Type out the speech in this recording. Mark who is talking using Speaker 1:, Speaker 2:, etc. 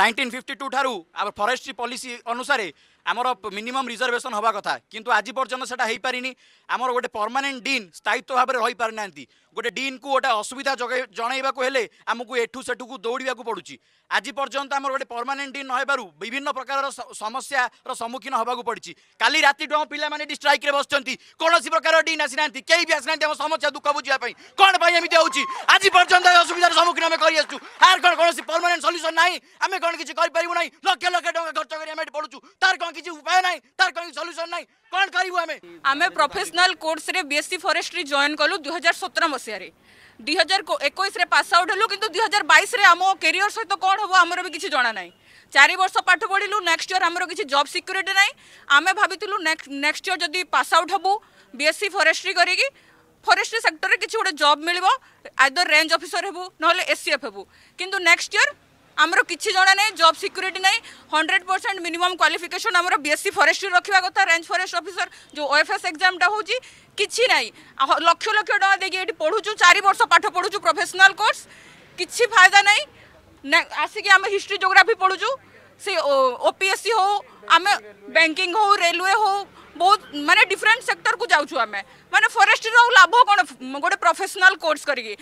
Speaker 1: nineteen fifty two ঠারু আমার forestry policy অনুসারে আমার মিনিমম রিজর্ভেসন হওয়া কথা কিন্তু আজ পর্যন্ত সেটা হয়েপারি আমার গোটে পরমানেন্ট ডিন স্থায়িত্ব ভাবে রইপারি না গোটে ডিনকু গোটে অসুবিধা জনাইবা হলে আমি এঠু সেঠুকু দৌড়া পড়ুছি আজ পর্যন্ত আমার গোটে পরমানেন্ট ডিন নহবার বিভিন্ন প্রকার সমস্যার সম্মুখীন হওয়া পড়ছে কালি রাতে
Speaker 2: আমার পিলা মানে স্ট্রাইক্রে বসছেন কৌশি প্রকার ডিন আসি না কেউ বি আসি না আমার সমস্যা দুঃখ বুঝা কোণ এমনি হচ্ছে আজ পর্যন্ত অসুবিধার সম্মুখীন আমি করে আসছু আর কোণ কোণী পরমানেন্ট সল্যুসন নাই আমি আমি কোন কিছু করি পারিবু নাই লক্ষ লক্ষ টাকা খরচ করে আমি পড়ুছু তার কোন কিছু উপায় নাই তার কোন সলিউশন নাই
Speaker 3: কোন করিবু আমি আমি প্রফেশনাল কোর্স রে বিএসসি ফরেস্ট্রি জয়েন কলু 2017 মসিয়া রে 2021 রে পাস আউট হলু কিন্তু 2022 রে আমো ক্যারিয়ার সহিত কোন হবো আমার বি কিছু জানা নাই চারি বর্ষ পাঠ পড়িলু নেক্সট ইয়ার আমার কিছু জব সিকিউরিটি নাই আমি ভাবিলু নেক্সট ইয়ার যদি পাস আউট হবু বিএসসি ফরেস্ট্রি করিকি ফরেস্ট্রি সেক্টরে কিছু গোটে জব মিলব আইদর রেঞ্জ অফিসর হবু নহলে এসিএফ হবু কিন্তু নেক্সট ইয়ার आमर किसी जना ना जब सिक्यूरीटी ना हंड्रेड परसेंट मिनिमम क्वाफिकेसन आम बीएससी फरेस्ट्री रखा कथा रेंज फरेस्ट अफिसर जो एस एग्जामटा हो किसी ना लक्ष लक्ष टा देखिए ये पढ़ुचु चार वर्ष पाठ पढ़ु प्रफेसनाल कोर्स किसी फायदा ना आसिक आम हिस्ट्री जोग्राफी पढ़ु से ओपीएससी हो आम बैंकिंग हो रेलवे हो बहुत मानते डिफरेन्ट सेक्टर को जाऊँ आम मैंने फरेस्ट्री लाभ कौन गोटे प्रफेसनाल कोर्स करी